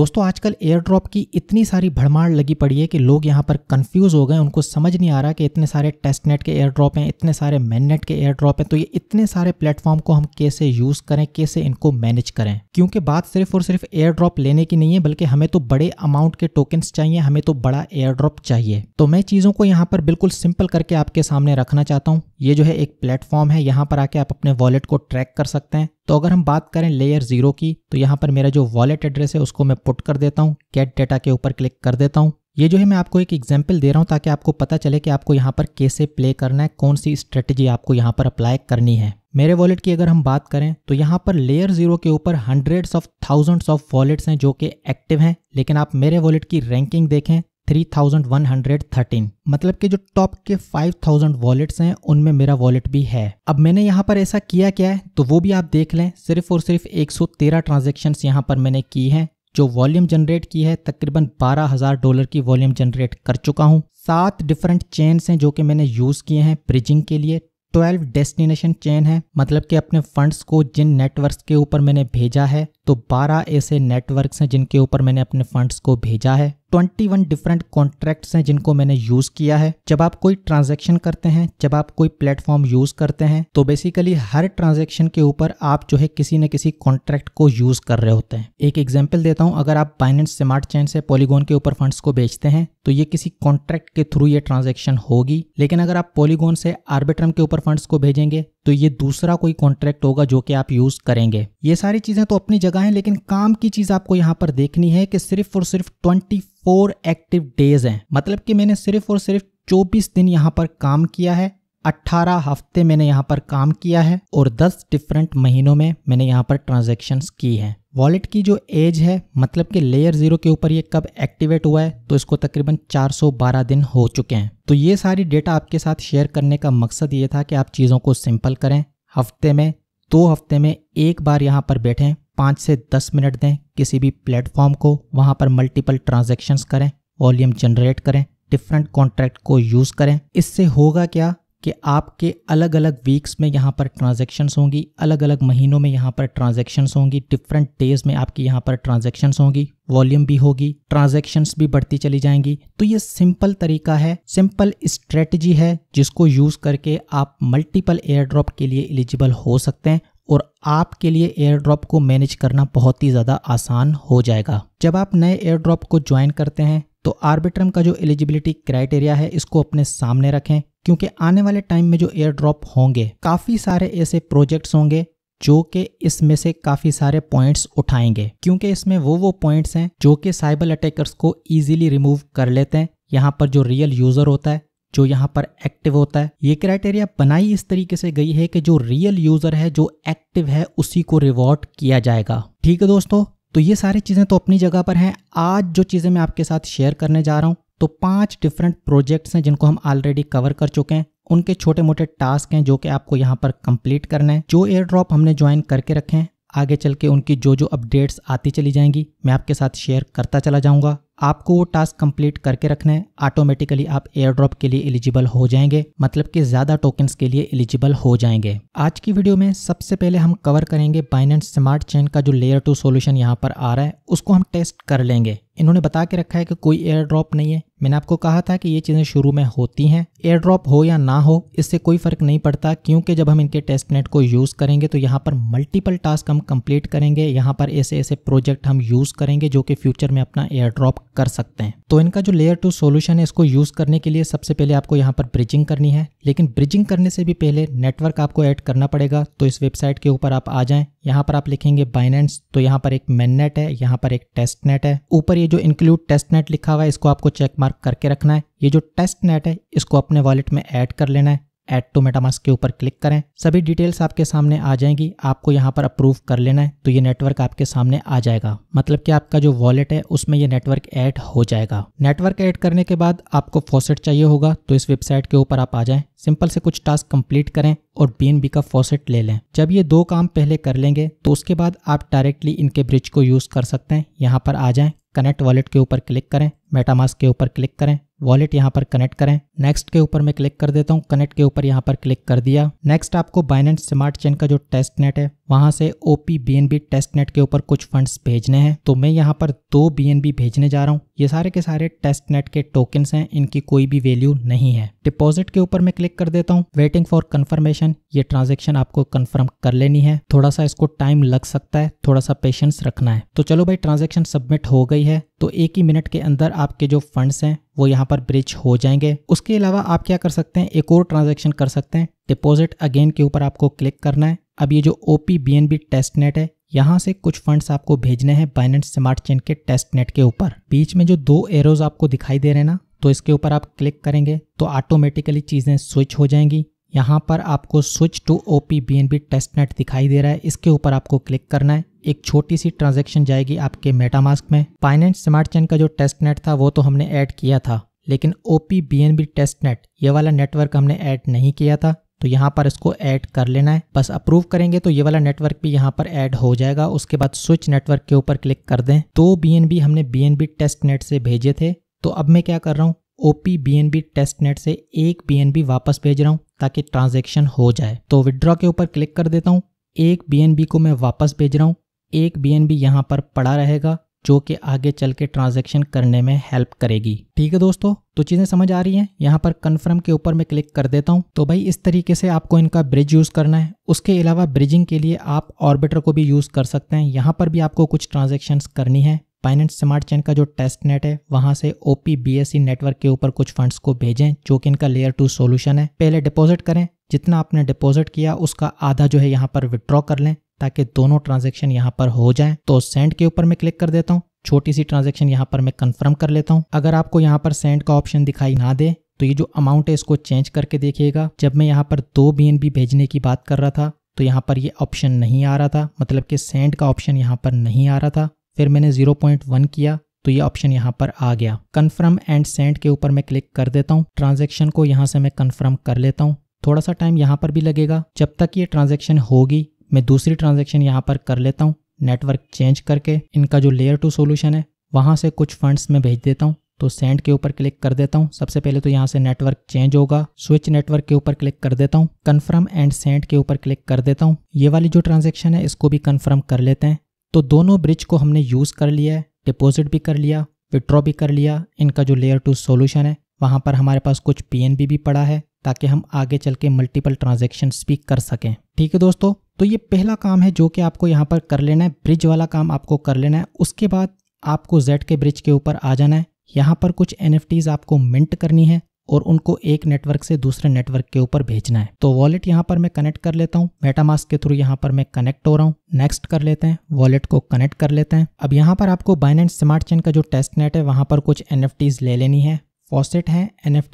दोस्तों आजकल air drop की इतनी सारी भड़माड़ लगी पड़ी है कि लोग यहाँ पर कंफ्यूज हो गए उनको समझ नहीं आ रहा कि इतने सारे टेस्ट नेट के एयर ड्रॉप हैं इतने सारे मैन नेट के एयर ड्रॉप हैं तो ये इतने सारे प्लेटफॉर्म को हम कैसे यूज़ करें कैसे इनको मैनेज करें क्योंकि बात सिर्फ और सिर्फ एयर ड्रॉप लेने की नहीं है बल्कि हमें तो बड़े अमाउंट के टोकन्स चाहिए हमें तो बड़ा एयर ड्रॉप चाहिए तो मैं चीज़ों को यहाँ पर बिल्कुल सिंपल करके आपके सामने रखना चाहता हूँ ये जो है एक प्लेटफॉर्म है यहाँ पर आके आप अपने वॉलेट को ट्रैक कर सकते हैं तो अगर हम बात करें लेयर जीरो की तो यहाँ पर मेरा जो वॉलेट एड्रेस है उसको मैं पुट कर देता हूँ गेट डेटा के ऊपर क्लिक कर देता हूँ ये जो है मैं आपको एक एग्जाम्पल दे रहा हूँ ताकि आपको पता चले कि आपको यहाँ पर कैसे प्ले करना है कौन सी स्ट्रेटेजी आपको यहाँ पर अप्लाई करनी है मेरे वॉलेट की अगर हम बात करें तो यहाँ पर लेयर जीरो के ऊपर hundreds of thousands of wallets हैं जो कि एक्टिव हैं लेकिन आप मेरे वॉलेट की रैंकिंग देखें 3113 मतलब कि जो टॉप के 5000 वॉलेट्स हैं उनमें मेरा वॉलेट भी है अब मैंने यहाँ पर ऐसा किया क्या है तो वो भी आप देख लें सिर्फ और सिर्फ 113 ट्रांजेक्शन यहाँ पर मैंने की हैं जो वॉल्यूम जनरेट की है तकरीबन 12000 डॉलर की वॉल्यूम जनरेट कर चुका हूँ सात डिफरेंट चेन्स हैं जो कि मैंने यूज़ किए हैं ब्रिजिंग के लिए ट्वेल्व डेस्टिनेशन चेन है मतलब कि अपने फंड्स को जिन नेटवर्क्स के ऊपर मैंने भेजा है तो 12 ऐसे नेटवर्क्स हैं जिनके ऊपर मैंने अपने फंड्स को भेजा है 21 डिफरेंट कॉन्ट्रैक्ट्स हैं जिनको मैंने यूज़ किया है जब आप कोई ट्रांजैक्शन करते हैं जब आप कोई प्लेटफॉर्म यूज़ करते हैं तो बेसिकली हर ट्रांजैक्शन के ऊपर आप जो है किसी न किसी कॉन्ट्रैक्ट को यूज़ कर रहे होते हैं एक एग्जाम्पल देता हूं अगर आप बाइनेंस स्मार्ट चैन से पॉलीगोन के ऊपर फंड्स को बेचते हैं तो ये किसी कॉन्ट्रैक्ट के थ्रू ये ट्रांजेक्शन होगी लेकिन अगर आप पॉलीगोन से आर्बिट्रम के ऊपर फंड्स को भेजेंगे तो ये दूसरा कोई कॉन्ट्रैक्ट होगा जो कि आप यूज़ करेंगे ये सारी चीज़ें तो अपनी जगह हैं लेकिन काम की चीज़ आपको यहाँ पर देखनी है कि सिर्फ और सिर्फ ट्वेंटी फोर एक्टिव डेज हैं मतलब कि मैंने सिर्फ और सिर्फ चौबीस दिन यहाँ पर काम किया है 18 हफ्ते मैंने यहाँ पर काम किया है और 10 डिफरेंट महीनों में मैंने यहाँ पर ट्रांजेक्शन की हैं वॉलेट की जो एज है मतलब कि लेयर ज़ीरो के ऊपर ये कब एक्टिवेट हुआ है तो इसको तकरीबन 412 दिन हो चुके हैं तो ये सारी डेटा आपके साथ शेयर करने का मकसद ये था कि आप चीज़ों को सिंपल करें हफ्ते में दो हफ्ते में एक बार यहाँ पर बैठें पाँच से दस मिनट दें किसी भी प्लेटफॉर्म को वहाँ पर मल्टीपल ट्रांजेक्शन्स करें वॉल्यूम जनरेट करें डिफरेंट कॉन्ट्रैक्ट को यूज़ करें इससे होगा क्या कि आपके अलग अलग वीक्स में यहाँ पर ट्रांजेक्शन्स होंगी अलग अलग महीनों में यहाँ पर ट्रांजेक्शन्स होंगी डिफरेंट डेज में आपकी यहाँ पर ट्रांजेक्शन्स होंगी वॉल्यूम भी होगी ट्रांजेक्शन्स भी बढ़ती चली जाएंगी तो ये सिंपल तरीका है सिंपल स्ट्रेटजी है जिसको यूज़ करके आप मल्टीपल एयर ड्रॉप के लिए एलिजिबल हो सकते हैं और आपके लिए एयर ड्रॉप को मैनेज करना बहुत ही ज़्यादा आसान हो जाएगा जब आप नए एयर ड्रॉप को ज्वाइन करते हैं तो आर्बिट्रम का जो एलिजिबिलिटी क्राइटेरिया है इसको अपने सामने रखें क्योंकि आने वाले टाइम में जो एयर ड्रॉप होंगे काफ़ी सारे ऐसे प्रोजेक्ट्स होंगे जो कि इसमें से काफ़ी सारे पॉइंट्स उठाएंगे क्योंकि इसमें वो वो पॉइंट्स हैं जो कि साइबर अटैकर्स को ईजिली रिमूव कर लेते हैं यहाँ पर जो रियल यूज़र होता है जो यहाँ पर एक्टिव होता है ये क्राइटेरिया बनाई इस तरीके से गई है कि जो रियल यूज़र है जो एक्टिव है उसी को रिवॉर्ड किया जाएगा ठीक है दोस्तों तो ये सारी चीज़ें तो अपनी जगह पर हैं आज जो चीज़ें मैं आपके साथ शेयर करने जा रहा हूँ तो पांच डिफरेंट प्रोजेक्ट्स हैं जिनको हम ऑलरेडी कवर कर चुके हैं उनके छोटे मोटे टास्क हैं जो कि आपको यहाँ पर कंप्लीट करना है जो एयर ड्रॉप हमने ज्वाइन करके रखे हैं आगे चल के उनकी जो जो अपडेट्स आती चली जाएंगी मैं आपके साथ शेयर करता चला जाऊंगा आपको वो टास्क कंप्लीट करके रखना है ऑटोमेटिकली आप एयर ड्रॉप के लिए एलिजिबल हो जाएंगे मतलब कि ज़्यादा टोकन्स के लिए एलिजिबल हो जाएंगे आज की वीडियो में सबसे पहले हम कवर करेंगे बाइनेंस स्मार्ट चेन का जो लेयर टू सोल्यूशन यहाँ पर आ रहा है उसको हम टेस्ट कर लेंगे इन्होंने बता के रखा है कि कोई एयर ड्रॉप नहीं है मैंने आपको कहा था कि ये चीज़ें शुरू में होती हैं एयर ड्रॉप हो या ना हो इससे कोई फ़र्क नहीं पड़ता क्योंकि जब हम इनके टेस्ट नेट को यूज़ करेंगे तो यहाँ पर मल्टीपल टास्क हम कंप्लीट करेंगे यहाँ पर ऐसे ऐसे प्रोजेक्ट हम यूज़ करेंगे जो कि फ्यूचर में अपना एयर ड्रॉप कर सकते हैं तो इनका जो लेयर टू सोल्यूशन है इसको यूज करने के लिए सबसे पहले आपको यहाँ पर ब्रिजिंग करनी है लेकिन ब्रिजिंग करने से भी पहले नेटवर्क आपको ऐड करना पड़ेगा तो इस वेबसाइट के ऊपर आप आ जाएं यहाँ पर आप लिखेंगे बाइनेंस तो यहाँ पर एक मेननेट है यहाँ पर एक टेस्ट नेट है ऊपर ये जो इंक्लूड टेस्ट नेट लिखा हुआ है इसको आपको चेक मार्क करके रखना है ये जो टेस्ट नेट है इसको अपने वॉलेट में ऐड कर लेना है ऐड टू मेटामास्क के ऊपर क्लिक करें सभी डिटेल्स आपके सामने आ जाएंगी आपको यहाँ पर अप्रूव कर लेना है तो ये नेटवर्क आपके सामने आ जाएगा मतलब कि आपका जो वॉलेट है उसमें ये नेटवर्क ऐड हो जाएगा नेटवर्क ऐड करने के बाद आपको फोसेट चाहिए होगा तो इस वेबसाइट के ऊपर आप आ जाए सिंपल से कुछ टास्क कंप्लीट करें और बीएनबी का फॉसेट ले लें जब ये दो काम पहले कर लेंगे तो उसके बाद आप डायरेक्टली इनके ब्रिज को यूज़ कर सकते हैं यहाँ पर आ जाए कनेक्ट वॉलेट के ऊपर क्लिक करें मेटामास के ऊपर क्लिक करें वॉलेट यहाँ पर कनेक्ट करें नेक्स्ट के ऊपर मैं क्लिक कर देता हूँ कनेक्ट के ऊपर यहाँ पर क्लिक कर दिया नेक्स्ट आपको बाइनेंस स्मार्ट चेन का जो टेस्ट नेट है वहां से ओपी बी टेस्ट नेट के ऊपर कुछ फंड्स भेजने हैं तो मैं यहाँ पर दो बी भेजने जा रहा हूँ ये सारे के सारे टेस्ट नेट के टोकन है इनकी कोई भी वैल्यू नहीं है डिपोजिट के ऊपर मैं क्लिक कर देता हूँ वेटिंग फॉर कन्फर्मेशन ये ट्रांजेक्शन आपको कन्फर्म कर लेनी है थोड़ा सा इसको टाइम लग सकता है थोड़ा सा पेशेंस रखना है तो चलो भाई ट्रांजेक्शन सबमिट हो गई है तो एक ही मिनट के अंदर आपके जो फंड्स हैं वो यहाँ पर ब्रिज हो जाएंगे उसके अलावा आप क्या कर सकते हैं एक और ट्रांजेक्शन कर सकते हैं डिपोजिट अगेन के ऊपर आपको क्लिक करना है अब ये जो O P B N B test net है यहाँ से कुछ फंड्स आपको भेजने हैं बाइनेंस स्मार्ट चेन के टेस्ट नेट के ऊपर बीच में जो दो एरोज आपको दिखाई दे रहे हैं ना तो इसके ऊपर आप क्लिक करेंगे तो ऑटोमेटिकली चीज़ें स्विच हो जाएंगी यहाँ पर आपको switch to O P B N B test net दिखाई दे रहा है इसके ऊपर आपको क्लिक करना है एक छोटी सी ट्रांजेक्शन जाएगी आपके मेटामास्क में फाइनेंस स्मार्ट चेन का जो टेस्ट नेट था वो तो हमने ऐड किया था लेकिन O P B N B test net ये वाला नेटवर्क हमने ऐड नहीं किया था तो यहाँ पर इसको ऐड कर लेना है बस अप्रूव करेंगे तो ये वाला नेटवर्क भी यहाँ पर ऐड हो जाएगा उसके बाद स्विच नेटवर्क के ऊपर क्लिक कर दें तो बी हमने बी टेस्ट नेट से भेजे थे तो अब मैं क्या कर रहा हूँ O P B N B test net से एक बी एन बी वापस भेज रहा हूँ ताकि ट्रांजेक्शन हो जाए तो विड्रॉ के ऊपर क्लिक कर देता हूँ एक बी एन बी को मैं वापस भेज रहा हूँ एक बी एन बी यहाँ पर पड़ा रहेगा जो कि आगे चल के ट्रांजेक्शन करने में हेल्प करेगी ठीक है दोस्तों तो चीज़ें समझ आ रही हैं यहाँ पर कन्फर्म के ऊपर मैं क्लिक कर देता हूँ तो भाई इस तरीके से आपको इनका ब्रिज यूज़ करना है उसके अलावा ब्रिजिंग के लिए आप ऑर्बिटर को भी यूज़ कर सकते हैं यहाँ पर भी आपको कुछ ट्रांजेक्शन करनी है फाइनेंस स्मार्ट चैन का जो टेस्ट नेट है वहां से ओपी सी नेटवर्क के ऊपर कुछ फंड्स को भेजें जो कि इनका लेयर टू सोल्यूशन है पहले डिपॉजिट करें जितना आपने डिपॉजिट किया उसका आधा जो है यहाँ पर विड्रॉ कर लें ताकि दोनों ट्रांजेक्शन यहाँ पर हो जाए तो सेंड के ऊपर मैं क्लिक कर देता हूँ छोटी सी ट्रांजेक्शन यहाँ पर मैं कन्फर्म कर लेता हूँ अगर आपको यहाँ पर सेंड का ऑप्शन दिखाई ना दे तो ये जो अमाउंट है इसको चेंज करके देखिएगा जब मैं यहाँ पर दो बी भेजने की बात कर रहा था तो यहाँ पर ये ऑप्शन नहीं आ रहा था मतलब कि सेंड का ऑप्शन यहाँ पर नहीं आ रहा था फिर मैंने 0.1 किया तो ये ऑप्शन यहाँ पर आ गया कन्फर्म एंड सेंड के ऊपर मैं क्लिक कर देता हूँ ट्रांजेक्शन को यहाँ से मैं कन्फर्म कर लेता हूँ थोड़ा सा टाइम यहाँ पर भी लगेगा जब तक ये ट्रांजेक्शन होगी मैं दूसरी ट्रांजेक्शन यहाँ पर कर लेता हूँ नेटवर्क चेंज करके इनका जो लेयर टू सोल्यूशन है वहाँ से कुछ फंड्स में भेज देता हूँ तो सेंड के ऊपर क्लिक कर देता हूँ सबसे पहले तो यहाँ से नेटवर्क चेंज होगा स्विच नेटवर्क के ऊपर क्लिक कर देता हूँ कन्फर्म एंड सेंड के ऊपर क्लिक कर देता हूँ ये वाली जो ट्रांजेक्शन है इसको भी कन्फर्म कर लेते हैं तो दोनों ब्रिज को हमने यूज़ कर लिया है डिपोजिट भी कर लिया विड्रॉ भी कर लिया इनका जो लेयर टू सोल्यूशन है वहाँ पर हमारे पास कुछ पी भी पड़ा है ताकि हम आगे चल के मल्टीपल ट्रांजेक्शन भी कर सकें ठीक है दोस्तों तो ये पहला काम है जो कि आपको यहाँ पर कर लेना है ब्रिज वाला काम आपको कर लेना है उसके बाद आपको जेड के ब्रिज के ऊपर आ जाना है यहाँ पर कुछ एन आपको मिंट करनी है और उनको एक नेटवर्क से दूसरे नेटवर्क के ऊपर भेजना है तो वॉलेट यहाँ पर मैं कनेक्ट कर लेता हूँ मेटामास्क के थ्रू यहाँ पर मैं कनेक्ट हो रहा हूँ नेक्स्ट कर लेते हैं वॉलेट को कनेक्ट कर लेते हैं अब यहाँ पर आपको बाइनेंस स्मार्ट चेन का जो टेस्ट नेट है वहाँ पर कुछ एन ले लेनी है फॉसेट है एन एफ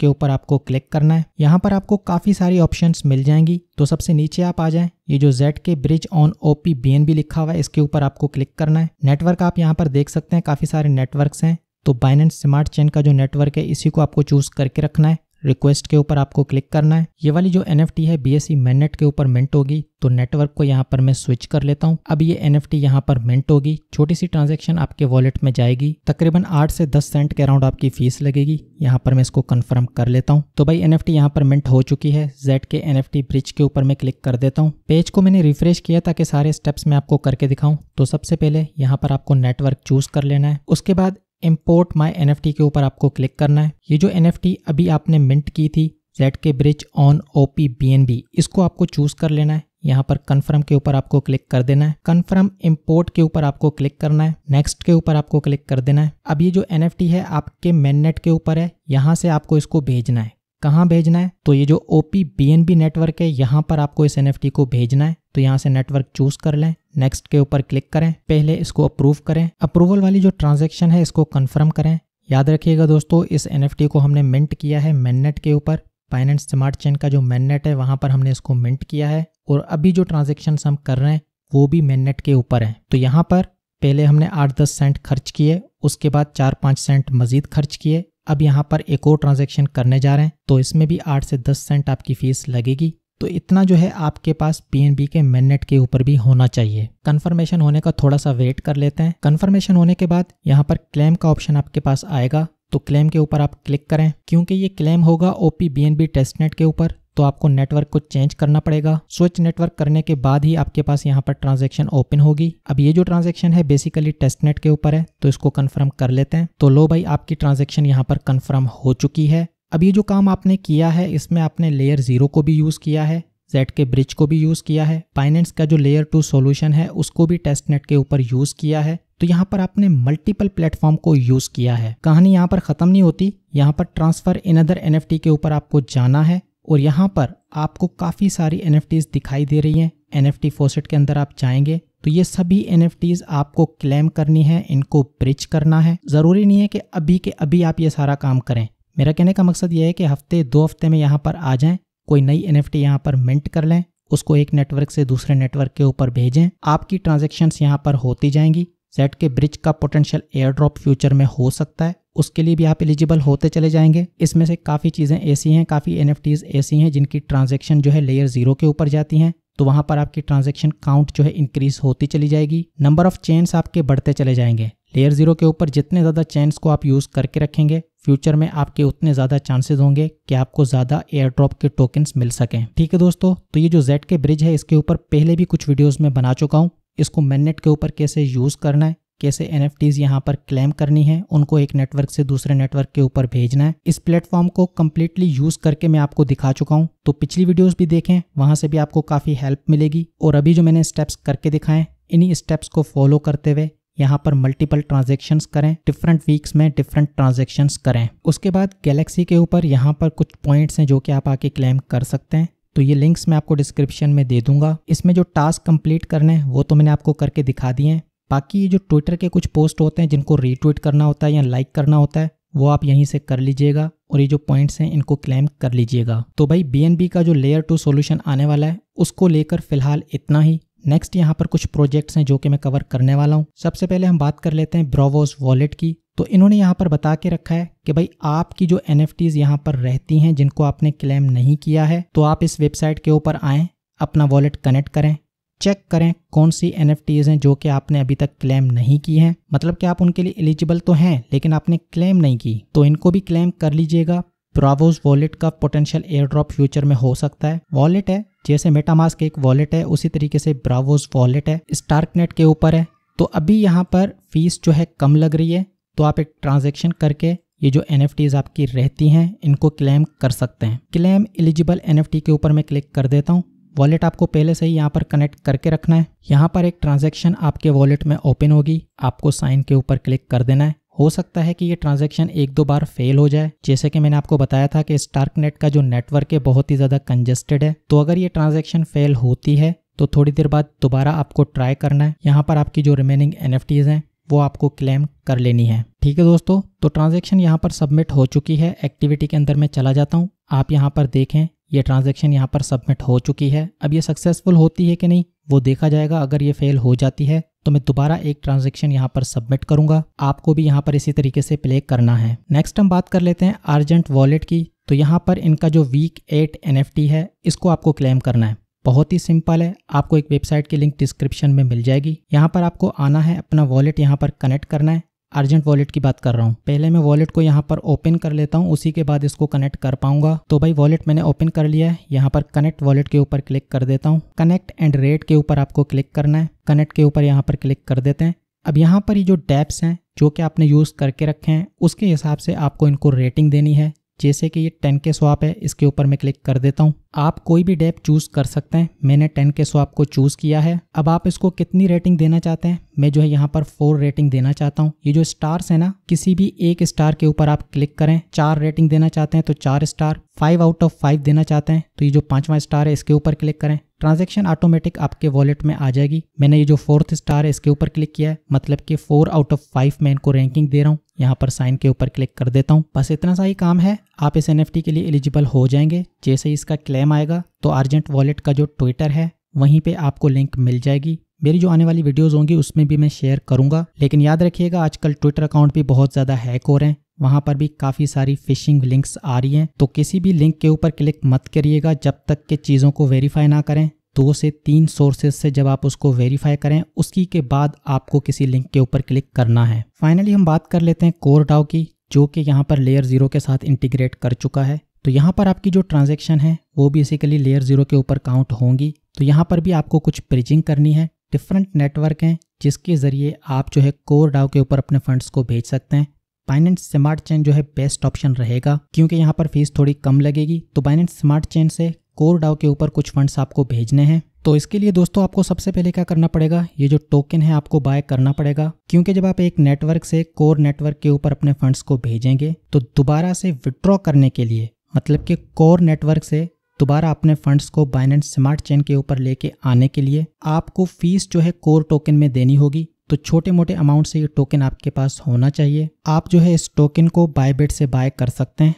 के ऊपर आपको क्लिक करना है यहाँ पर आपको काफ़ी सारी ऑप्शन मिल जाएंगी तो सबसे नीचे आप आ जाएं ये जो जेड के ब्रिज ऑन ओपी बी लिखा हुआ है इसके ऊपर आपको क्लिक करना है नेटवर्क आप यहाँ पर देख सकते हैं काफ़ी सारे नेटवर्क्स हैं तो बाइनेंस स्मार्ट चेन का जो नेटवर्क है इसी को आपको चूज़ करके रखना है रिक्वेस्ट के ऊपर आपको क्लिक करना है ये वाली जो एन है बी एस e के ऊपर मिनट होगी तो नेटवर्क को यहाँ पर मैं स्विच कर लेता हूँ अब ये एन एफ यहाँ पर मेंट होगी छोटी सी ट्रांजेक्शन आपके वॉलेट में जाएगी तकरीबन आठ से दस सेंट के अराउंड आपकी फीस लगेगी यहाँ पर मैं इसको कंफर्म कर लेता हूँ तो भाई एन एफ यहाँ पर मेंट हो चुकी है जेड के एन एफ ब्रिज के ऊपर मैं क्लिक कर देता हूँ पेज को मैंने रिफ्रेश किया ताकि सारे स्टेप्स मैं आपको करके दिखाऊँ तो सबसे पहले यहाँ पर आपको नेटवर्क चूज कर लेना है उसके बाद इम्पोर्ट माई एन के ऊपर आपको क्लिक करना है ये जो एन अभी आपने मिंट की थी जेड के ब्रिज ऑन ओ पी इसको आपको चूज कर लेना है यहाँ पर कन्फर्म के ऊपर आपको क्लिक कर देना है कन्फर्म इम्पोर्ट के ऊपर आपको क्लिक करना है नेक्स्ट के ऊपर आपको क्लिक कर देना है अब ये जो एन है आपके मेननेट के ऊपर है यहाँ से आपको इसको भेजना है कहाँ भेजना है तो ये जो ओ पी नेटवर्क है यहाँ पर आपको इस एन को भेजना है तो यहाँ से नेटवर्क चूज कर लें नेक्स्ट के ऊपर क्लिक करें पहले इसको अप्रूव करें अप्रूवल वाली जो ट्रांजेक्शन है इसको कन्फर्म करें याद रखिएगा दोस्तों इस एन को हमने मिंट किया है मैननेट के ऊपर फाइनेंस स्मार्ट चेन का जो मैननेट है वहाँ पर हमने इसको मिंट किया है और अभी जो ट्रांजेक्शन हम कर रहे हैं वो भी मैननेट के ऊपर है तो यहाँ पर पहले हमने आठ दस सेंट खर्च किए उसके बाद चार पाँच सेंट मजीद खर्च किए अब यहाँ पर एक और ट्रांजेक्शन करने जा रहे हैं तो इसमें भी आठ से दस सेंट आपकी फीस लगेगी तो इतना जो है आपके पास पीएनबी के मेननेट के ऊपर भी होना चाहिए कन्फर्मेशन होने का थोड़ा सा वेट कर लेते हैं कन्फर्मेशन होने के बाद यहाँ पर क्लेम का ऑप्शन आपके पास आएगा तो क्लेम के ऊपर आप क्लिक करें क्योंकि ये क्लेम होगा OP B N B testnet के ऊपर तो आपको नेटवर्क को चेंज करना पड़ेगा स्विच नेटवर्क करने के बाद ही आपके पास यहाँ पर ट्रांजैक्शन ओपन होगी अब ये जो ट्रांजैक्शन है बेसिकली टेस्टनेट के ऊपर है तो इसको कंफर्म कर लेते हैं तो लो भाई आपकी ट्रांजैक्शन यहाँ पर कंफर्म हो चुकी है अब ये जो काम आपने किया है इसमें आपने लेयर ज़ीरो को भी यूज़ किया है जेड के ब्रिज को भी यूज़ किया है फाइनेंस का जो लेयर टू सॉल्यूशन है उसको भी टेस्टनेट के ऊपर यूज़ किया है तो यहाँ पर आपने मल्टीपल प्लेटफॉर्म को यूज़ किया है कहानी यहाँ पर ख़त्म नहीं होती यहाँ पर ट्रांसफ़र इन अदर एन के ऊपर आपको जाना है और यहाँ पर आपको काफ़ी सारी एन दिखाई दे रही हैं एन एफ फोसेट के अंदर आप जाएंगे तो ये सभी एन आपको क्लेम करनी है इनको ब्रिज करना है ज़रूरी नहीं है कि अभी के अभी आप ये सारा काम करें मेरा कहने का मकसद यह है कि हफ्ते दो हफ्ते में यहाँ पर आ जाएं कोई नई एन एफ यहाँ पर मिंट कर लें उसको एक नेटवर्क से दूसरे नेटवर्क के ऊपर भेजें आपकी ट्रांजेक्शन यहाँ पर होती जाएंगी सेट के ब्रिज का पोटेंशियल एयर ड्रॉप फ्यूचर में हो सकता है उसके लिए भी आप एलिजिबल होते चले जाएंगे इसमें से काफ़ी चीज़ें ऐसी हैं काफ़ी एन ऐसी हैं जिनकी ट्रांजेक्शन जो है लेयर जीरो के ऊपर जाती हैं तो वहां पर आपकी ट्रांजेक्शन काउंट जो है इंक्रीज होती चली जाएगी नंबर ऑफ चेन्स आपके बढ़ते चले जाएंगे लेयर जीरो के ऊपर जितने ज़्यादा चेन्स को आप यूज़ करके रखेंगे फ्यूचर में आपके उतने ज़्यादा चांसेस होंगे कि आपको ज़्यादा एयर ड्रॉप के टोकन्स मिल सकें ठीक है दोस्तों तो ये जो जेड के ब्रिज है इसके ऊपर पहले भी कुछ वीडियोज़ में बना चुका हूँ इसको मैननेट के ऊपर कैसे यूज़ करना है कैसे एन एफ टीज यहाँ पर क्लेम करनी है उनको एक नेटवर्क से दूसरे नेटवर्क के ऊपर भेजना है इस प्लेटफॉर्म को कम्प्लीटली यूज करके मैं आपको दिखा चुका हूँ तो पिछली वीडियोस भी देखें वहां से भी आपको काफी हेल्प मिलेगी और अभी जो मैंने स्टेप्स करके दिखाएं इन्हीं स्टेप्स को फॉलो करते हुए यहाँ पर मल्टीपल ट्रांजेक्शन करें डिफरेंट वीक्स में डिफरेंट ट्रांजेक्शन करें उसके बाद गैलेक्सी के ऊपर यहाँ पर कुछ पॉइंट्स हैं जो कि आप आके क्लेम कर सकते हैं तो ये लिंक्स मैं आपको डिस्क्रिप्शन में दे दूंगा इसमें जो टास्क कंप्लीट करने हैं वो तो मैंने आपको करके दिखा दिए हैं बाकी ये जो ट्विटर के कुछ पोस्ट होते हैं जिनको रीट्वीट करना होता है या लाइक करना होता है वो आप यहीं से कर लीजिएगा और ये जो पॉइंट्स हैं इनको क्लेम कर लीजिएगा तो भाई बी का जो लेयर टू सोल्यूशन आने वाला है उसको लेकर फिलहाल इतना ही नेक्स्ट यहाँ पर कुछ प्रोजेक्ट्स हैं जो कि मैं कवर करने वाला हूँ सबसे पहले हम बात कर लेते हैं ब्रोवोस वॉलेट की तो इन्होंने यहाँ पर बता के रखा है कि भाई आपकी जो एन एफ टीज़ यहाँ पर रहती हैं जिनको आपने क्लेम नहीं किया है तो आप इस वेबसाइट के ऊपर आएँ अपना वॉलेट कनेक्ट करें चेक करें कौन सी एन एफ टीज़ हैं जो कि आपने अभी तक क्लेम नहीं की हैं मतलब कि आप उनके लिए एलिजिबल तो हैं लेकिन आपने क्लेम नहीं की तो इनको भी क्लेम कर लीजिएगा ब्रावोज वॉलेट का पोटेंशियल एयर ड्रॉप फ्यूचर में हो सकता है वॉलेट है जैसे मेटामास्क एक वॉलेट है उसी तरीके से ब्रावोज वॉलेट है स्टार्कनेट के ऊपर है तो अभी यहाँ पर फीस जो है कम लग रही है तो आप एक ट्रांजेक्शन करके ये जो एन आपकी रहती हैं इनको क्लेम कर सकते हैं क्लेम एलिजिबल एन के ऊपर मैं क्लिक कर देता हूँ वॉलेट आपको पहले से ही यहाँ पर कनेक्ट करके रखना है यहाँ पर एक ट्रांजेक्शन आपके वॉलेट में ओपन होगी आपको साइन के ऊपर क्लिक कर देना है हो सकता है कि ये ट्रांजेक्शन एक दो बार फेल हो जाए जैसे कि मैंने आपको बताया था कि स्टार्कनेट का जो नेटवर्क है बहुत ही ज़्यादा कंजेस्टेड है तो अगर ये ट्रांजेक्शन फेल होती है तो थोड़ी देर बाद दोबारा आपको ट्राई करना है यहाँ पर आपकी जो रिमेनिंग एन हैं वो आपको क्लेम कर लेनी है ठीक है दोस्तों तो ट्रांजेक्शन यहाँ पर सबमिट हो चुकी है एक्टिविटी के अंदर मैं चला जाता हूँ आप यहाँ पर देखें ये ट्रांजेक्शन यहाँ पर सबमिट हो चुकी है अब ये सक्सेसफुल होती है कि नहीं वो देखा जाएगा अगर ये फेल हो जाती है तो मैं दोबारा एक ट्रांजेक्शन यहाँ पर सबमिट करूंगा आपको भी यहाँ पर इसी तरीके से प्ले करना है नेक्स्ट हम बात कर लेते हैं अर्जेंट वॉलेट की तो यहाँ पर इनका जो वीक एट एन है इसको आपको क्लेम करना है बहुत ही सिंपल है आपको एक वेबसाइट की लिंक डिस्क्रिप्शन में मिल जाएगी यहाँ पर आपको आना है अपना वॉलेट यहाँ पर कनेक्ट करना है अर्जेंट वॉलेट की बात कर रहा हूँ पहले मैं वॉलेट को यहाँ पर ओपन कर लेता हूँ उसी के बाद इसको कनेक्ट कर पाऊंगा तो भाई वॉलेट मैंने ओपन कर लिया है यहाँ पर कनेक्ट वॉलेट के ऊपर क्लिक कर देता हूँ कनेक्ट एंड रेट के ऊपर आपको क्लिक करना है कनेक्ट के ऊपर यहाँ पर क्लिक कर देते हैं अब यहाँ पर ये जो डैप्स हैं जो कि आपने यूज़ करके रखे हैं उसके हिसाब से आपको इनको रेटिंग देनी है जैसे कि ये टेन के स्वाप है इसके ऊपर मैं क्लिक कर देता हूँ आप कोई भी डेप चूज़ कर सकते हैं मैंने टेन के सो आपको चूज़ किया है अब आप इसको कितनी रेटिंग देना चाहते हैं मैं जो है यहाँ पर फोर रेटिंग देना चाहता हूँ ये जो स्टार्स है ना किसी भी एक स्टार के ऊपर आप क्लिक करें चार रेटिंग देना चाहते हैं तो चार star five out of five देना चाहते हैं तो ये जो पांचवा स्टार है इसके ऊपर क्लिक करें ट्रांजेक्शन ऑटोमेटिक आपके वॉलेट में आ जाएगी मैंने ये जो फोर्थ स्टार है इसके ऊपर क्लिक किया है मतलब कि फोर आउट ऑफ फाइव मैं इनको रैंकिंग दे रहा हूँ यहाँ पर साइन के ऊपर क्लिक कर देता हूँ बस इतना सा ही काम है आप इस एन के लिए एलिजिबल हो जाएंगे जैसे ही इसका क्लिक क्लेम आएगा तो अर्जेंट वॉलेट का जो ट्विटर है वहीं पे आपको लिंक मिल जाएगी मेरी जो आने वाली वीडियोस होंगी उसमें भी मैं शेयर करूंगा लेकिन याद रखिएगा आजकल ट्विटर अकाउंट भी बहुत ज़्यादा हैक हो रहे हैं वहां पर भी काफ़ी सारी फिशिंग लिंक्स आ रही हैं तो किसी भी लिंक के ऊपर क्लिक मत करिएगा जब तक के चीज़ों को वेरीफाई ना करें दो से तीन सोर्सेज से जब आप उसको वेरीफाई करें उसकी के बाद आपको किसी लिंक के ऊपर क्लिक करना है फाइनली हम बात कर लेते हैं कोर डाव की जो कि यहाँ पर लेयर ज़ीरो के साथ इंटीग्रेट कर चुका है तो यहाँ पर आपकी जो ट्रांजेक्शन है वो बेसिकली लेयर ज़ीरो के ऊपर काउंट होंगी तो यहाँ पर भी आपको कुछ ब्रिजिंग करनी है डिफरेंट नेटवर्क हैं जिसके ज़रिए आप जो है कोर डाव के ऊपर अपने फंड्स को भेज सकते हैं बाइनेंस स्मार्ट चेन जो है बेस्ट ऑप्शन रहेगा क्योंकि यहाँ पर फीस थोड़ी कम लगेगी तो बाइनेंस स्मार्ट चेन से कोर डाव के ऊपर कुछ फंड्स आपको भेजने हैं तो इसके लिए दोस्तों आपको सबसे पहले क्या करना पड़ेगा ये जो टोकन है आपको बाय करना पड़ेगा क्योंकि जब आप एक नेटवर्क से कोर नेटवर्क के ऊपर अपने फंड्स को भेजेंगे तो दोबारा से विड्रॉ करने के लिए मतलब कि कोर नेटवर्क से दोबारा अपने फंड्स को बाइनेंस स्मार्ट चेन के ऊपर लेके आने के लिए आपको फीस जो है कोर टोकन में देनी होगी तो छोटे मोटे अमाउंट से ये टोकन आपके पास होना चाहिए आप जो है इस टोकन को बेट से बाय कर सकते हैं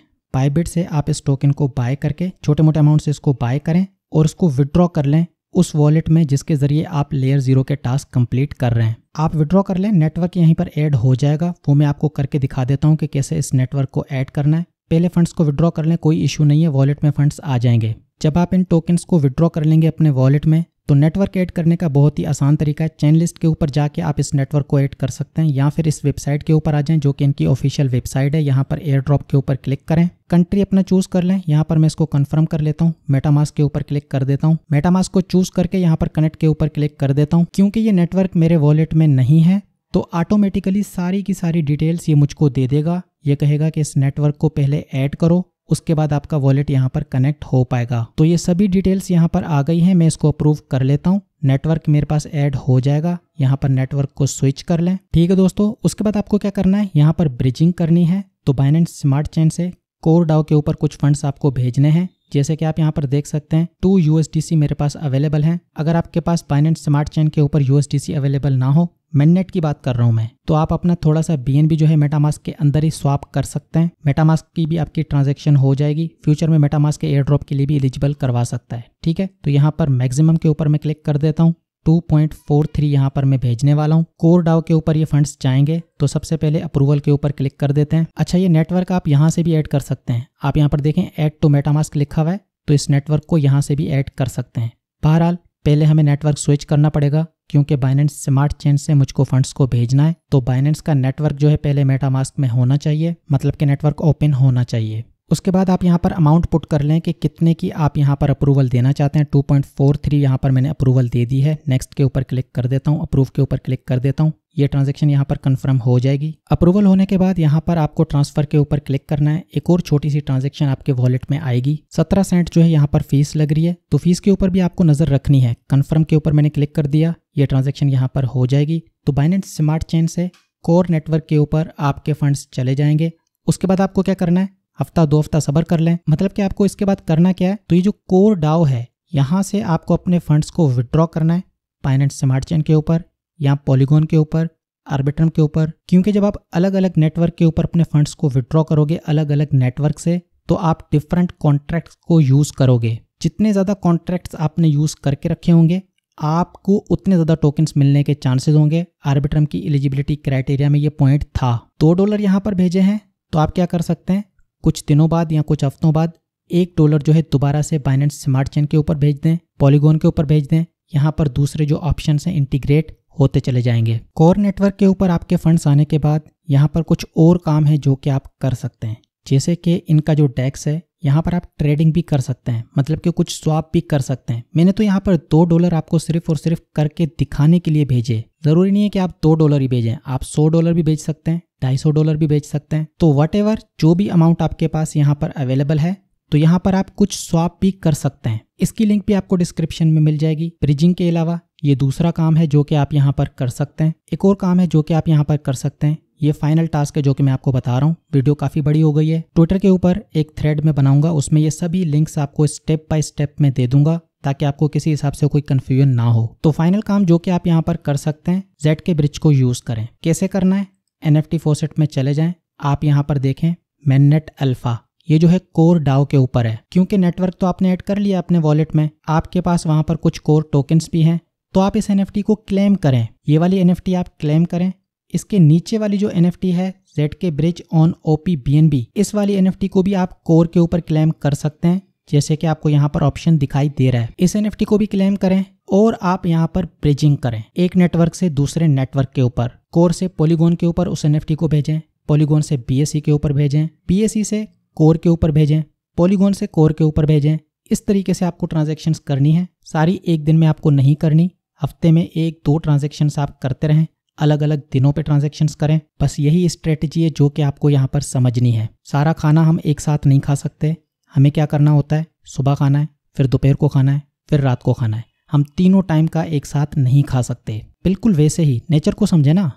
बेट से आप इस टोकन को बाय करके छोटे मोटे अमाउंट से इसको बाय करें और उसको विड्रॉ कर लें उस वॉलेट में जिसके ज़रिए आप लेयर ज़ीरो के टास्क कंप्लीट कर रहे हैं आप विड्रॉ कर लें नेटवर्क यहीं पर ऐड हो जाएगा वो मैं आपको करके दिखा देता हूँ कि कैसे इस नेटवर्क को ऐड करना है पहले फंड्स को विड्रॉ कर लें कोई इशू नहीं है वॉलेट में फंड्स आ जाएंगे जब आप इन टोकन्स को विड्रॉ कर लेंगे अपने वॉलेट में तो नेटवर्क ऐड करने का बहुत ही आसान तरीका है चैन लिस्ट के ऊपर जाके आप इस नेटवर्क को ऐड कर सकते हैं या फिर इस वेबसाइट के ऊपर आ जाएं जो कि इनकी ऑफिशियल वेबसाइट है यहाँ पर एयर ड्रॉप के ऊपर क्लिक करें कंट्री अपना चूज कर लें यहाँ पर मैं इसको कंफर्म कर लेता हूँ मेटामास के ऊपर क्लिक कर देता हूँ मेटामास को चूज करके यहाँ पर कनेक्ट के ऊपर क्लिक कर देता हूँ क्योंकि ये नेटवर्क मेरे वॉलेट में नहीं है तो ऑटोमेटिकली सारी की सारी डिटेल्स ये मुझको दे देगा ये कहेगा कि इस नेटवर्क को पहले ऐड करो उसके बाद आपका वॉलेट यहाँ पर कनेक्ट हो पाएगा तो ये सभी डिटेल्स यहाँ पर आ गई हैं मैं इसको अप्रूव कर लेता हूँ नेटवर्क मेरे पास ऐड हो जाएगा यहाँ पर नेटवर्क को स्विच कर लें ठीक है दोस्तों उसके बाद आपको क्या करना है यहाँ पर ब्रिजिंग करनी है तो बाइनेंस स्मार्ट चैन से कोर डाव के ऊपर कुछ फंड्स आपको भेजने हैं जैसे कि आप यहाँ पर देख सकते हैं टू यूएसडीसी मेरे पास अवेलेबल हैं अगर आपके पास फाइनेंस स्मार्ट चेन के ऊपर यूएसडीसी अवेलेबल ना हो मेननेट की बात कर रहा हूँ मैं तो आप अपना थोड़ा सा बी जो है मेटामास्क के अंदर ही स्वाप कर सकते हैं मेटामास्क की भी आपकी ट्रांजेक्शन हो जाएगी फ्यूचर में मेटामास्क के एयर ड्रॉप के लिए भी एलिजिबल करवा सकता है ठीक है तो यहाँ पर मैक्सिमम के ऊपर मैं क्लिक कर देता हूँ 2.43 यहाँ पर मैं भेजने वाला हूँ कोर डाव के ऊपर ये फंड्स जाएंगे तो सबसे पहले अप्रूवल के ऊपर क्लिक कर देते हैं अच्छा ये नेटवर्क आप यहाँ से भी ऐड कर सकते हैं आप यहाँ पर देखें ऐड टू मेटामास्क लिखा हुआ है तो इस नेटवर्क को यहाँ से भी ऐड कर सकते हैं बहरहाल पहले हमें नेटवर्क स्विच करना पड़ेगा क्योंकि बाइनेंस स्मार्ट चेन से मुझको फंड्स को भेजना है तो बाइनेंस का नेटवर्क जो है पहले मेटामास्क में होना चाहिए मतलब कि नेटवर्क ओपन होना चाहिए उसके बाद आप यहाँ पर अमाउंट पुट कर लें कि कितने की आप यहाँ पर अप्रूवल देना चाहते हैं 2.43 पॉइंट फोर थ्री यहाँ पर मैंने अप्रूवल दे दी है नेक्स्ट के ऊपर क्लिक कर देता हूँ अप्रूव के ऊपर क्लिक कर देता हूँ ये ट्रांजेक्शन यहाँ पर कंफर्म हो जाएगी अप्रूवल होने के बाद यहाँ पर आपको ट्रांसफर के ऊपर क्लिक करना है एक और छोटी सी ट्रांजेक्शन आपके वॉलेट में आएगी सत्रह सेंट जो है यहाँ पर फीस लग रही है तो फीस के ऊपर भी आपको नजर रखनी है कन्फर्म के ऊपर मैंने क्लिक कर दिया ये ट्रांजेक्शन यहाँ पर हो जाएगी तो बाइनेंस स्मार्ट चेन से कोर नेटवर्क के ऊपर आपके फंड्स चले जाएंगे उसके बाद आपको क्या करना है हफ्ता दो हफ्ता सबर कर लें मतलब कि आपको इसके बाद करना क्या है तो ये जो कोर डाओ है यहाँ से आपको अपने फंड्स को विड्रॉ करना है फाइनेंस स्मार्ट चेन के ऊपर या पॉलीगोन के ऊपर आर्बिट्रम के ऊपर क्योंकि जब आप अलग अलग नेटवर्क के ऊपर अपने फंड्स को विड्रॉ करोगे अलग अलग नेटवर्क से तो आप डिफरेंट कॉन्ट्रैक्ट्स को यूज़ करोगे जितने ज़्यादा कॉन्ट्रैक्ट्स आपने यूज़ करके रखे होंगे आपको उतने ज़्यादा टोकन्स मिलने के चांसेस होंगे आर्बिट्रम की एलिजिबिलिटी क्राइटेरिया में ये पॉइंट था दो डॉलर यहाँ पर भेजे हैं तो आप क्या कर सकते हैं कुछ दिनों बाद या कुछ हफ्तों बाद एक डॉलर जो है दोबारा से बाइनेंस स्मार्ट चेन के ऊपर भेज दें पॉलीगोन के ऊपर भेज दें यहाँ पर दूसरे जो ऑप्शन हैं इंटीग्रेट होते चले जाएंगे कोर नेटवर्क के ऊपर आपके फंड्स आने के बाद यहाँ पर कुछ और काम है जो कि आप कर सकते हैं जैसे कि इनका जो टैक्स है यहाँ पर आप ट्रेडिंग भी कर सकते हैं मतलब कि कुछ स्वाप भी कर सकते हैं मैंने तो यहाँ पर दो डॉलर आपको सिर्फ और सिर्फ करके दिखाने के लिए भेजे जरूरी नहीं है कि आप दो डॉलर ही भेजें आप सौ डॉलर भी भेज सकते हैं ढाई सौ डॉलर भी भेज सकते हैं तो वट जो भी अमाउंट आपके पास यहाँ पर अवेलेबल है तो यहाँ पर आप कुछ स्वाप भी कर सकते हैं इसकी लिंक भी आपको डिस्क्रिप्शन में मिल जाएगी ब्रिजिंग के अलावा ये दूसरा काम है जो कि आप यहाँ पर कर सकते हैं एक और काम है जो कि आप यहाँ पर कर सकते हैं ये फाइनल टास्क है जो कि मैं आपको बता रहा हूँ वीडियो काफ़ी बड़ी हो गई है ट्विटर के ऊपर एक थ्रेड में बनाऊंगा उसमें ये सभी लिंक्स आपको स्टेप बाय स्टेप में दे दूंगा ताकि आपको किसी हिसाब से कोई कंफ्यूजन ना हो तो फाइनल काम जो कि आप यहाँ पर कर सकते हैं जेड के ब्रिज को यूज़ करें कैसे करना है एन एफ फोसेट में चले जाए आप यहाँ पर देखें मैननेट अल्फ़ा ये जो है कोर डाव के ऊपर है क्योंकि नेटवर्क तो आपने ऐड कर लिया अपने वॉलेट में आपके पास वहां पर कुछ कोर टोकन्स भी हैं तो आप इस एन को क्लेम करें ये वाली एन आप क्लेम करें इसके नीचे वाली जो एन है जेड के ब्रिज ऑन ओपी बी इस वाली एन को भी आप कोर के ऊपर क्लेम कर सकते हैं जैसे कि आपको यहाँ पर ऑप्शन दिखाई दे रहा है इस एन को भी क्लेम करें और आप यहाँ पर ब्रिजिंग करें एक नेटवर्क से दूसरे नेटवर्क के ऊपर कोर से पोलीगोन के ऊपर उस एन को भेजें पोलीगोन से बी e के ऊपर भेजें बी e से कोर के ऊपर भेजें पोलीगोन से कोर के ऊपर भेजें इस तरीके से आपको ट्रांजेक्शन करनी है सारी एक दिन में आपको नहीं करनी हफ्ते में एक दो ट्रांजेक्शन आप करते रहें अलग अलग दिनों पे ट्रांजेक्शन करें बस यही स्ट्रेटजी है जो कि आपको यहाँ पर समझनी है सारा खाना हम एक साथ नहीं खा सकते हमें क्या करना होता है सुबह खाना है फिर दोपहर को खाना है फिर रात को खाना है हम तीनों टाइम का एक साथ नहीं खा सकते बिल्कुल वैसे ही नेचर को समझे ना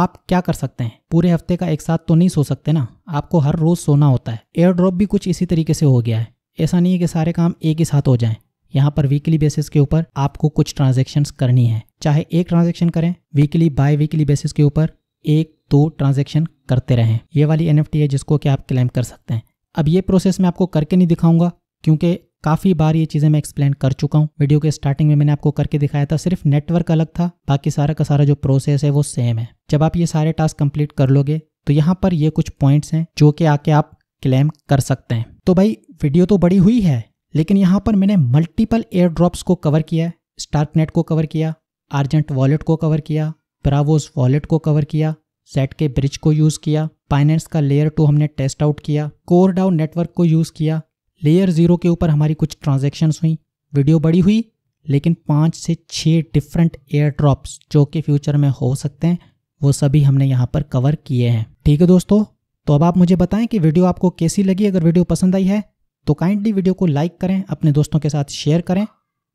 आप क्या कर सकते हैं पूरे हफ्ते का एक साथ तो नहीं सो सकते ना आपको हर रोज सोना होता है एयर ड्रॉप भी कुछ इसी तरीके से हो गया है ऐसा नहीं है कि सारे काम एक ही साथ हो जाएं यहाँ पर वीकली बेसिस के ऊपर आपको कुछ ट्रांजेक्शन करनी है चाहे एक ट्रांजेक्शन करें वीकली बाय वीकली बेसिस के ऊपर एक दो ट्रांजेक्शन करते रहें ये वाली एन है जिसको कि आप क्लेम कर सकते हैं अब ये प्रोसेस मैं आपको करके नहीं दिखाऊंगा क्योंकि काफ़ी बार ये चीज़ें मैं एक्सप्लेन कर चुका हूँ वीडियो के स्टार्टिंग में मैंने आपको करके दिखाया था सिर्फ नेटवर्क अलग था बाकी सारा का सारा जो प्रोसेस है वो सेम है जब आप ये सारे टास्क कंप्लीट कर लोगे तो यहाँ पर ये कुछ पॉइंट्स हैं जो कि आके आप क्लेम कर सकते हैं तो भाई वीडियो तो बड़ी हुई है लेकिन यहाँ पर मैंने मल्टीपल एयर ड्रॉप्स को कवर किया स्टार्क स्टार्कनेट को कवर किया आर्जेंट वॉलेट को कवर किया ब्रावोज वॉलेट को कवर किया सेट के ब्रिज को यूज़ किया फाइनेंस का लेयर टू हमने टेस्ट आउट किया कोर डाउन नेटवर्क को यूज़ किया लेयर ज़ीरो के ऊपर हमारी कुछ ट्रांजेक्शन हुई वीडियो बड़ी हुई लेकिन पांच से छह डिफरेंट एयर ड्रॉप्स जो कि फ्यूचर में हो सकते हैं वो सभी हमने यहाँ पर कवर किए हैं ठीक है दोस्तों तो अब आप मुझे बताएं कि वीडियो आपको कैसी लगी अगर वीडियो पसंद आई है तो काइंडली वीडियो को लाइक करें अपने दोस्तों के साथ शेयर करें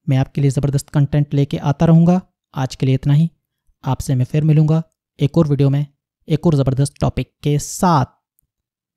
मैं आपके लिए ज़बरदस्त कंटेंट लेके आता रहूँगा आज के लिए इतना ही आपसे मैं फिर मिलूंगा एक और वीडियो में एक और ज़बरदस्त टॉपिक के साथ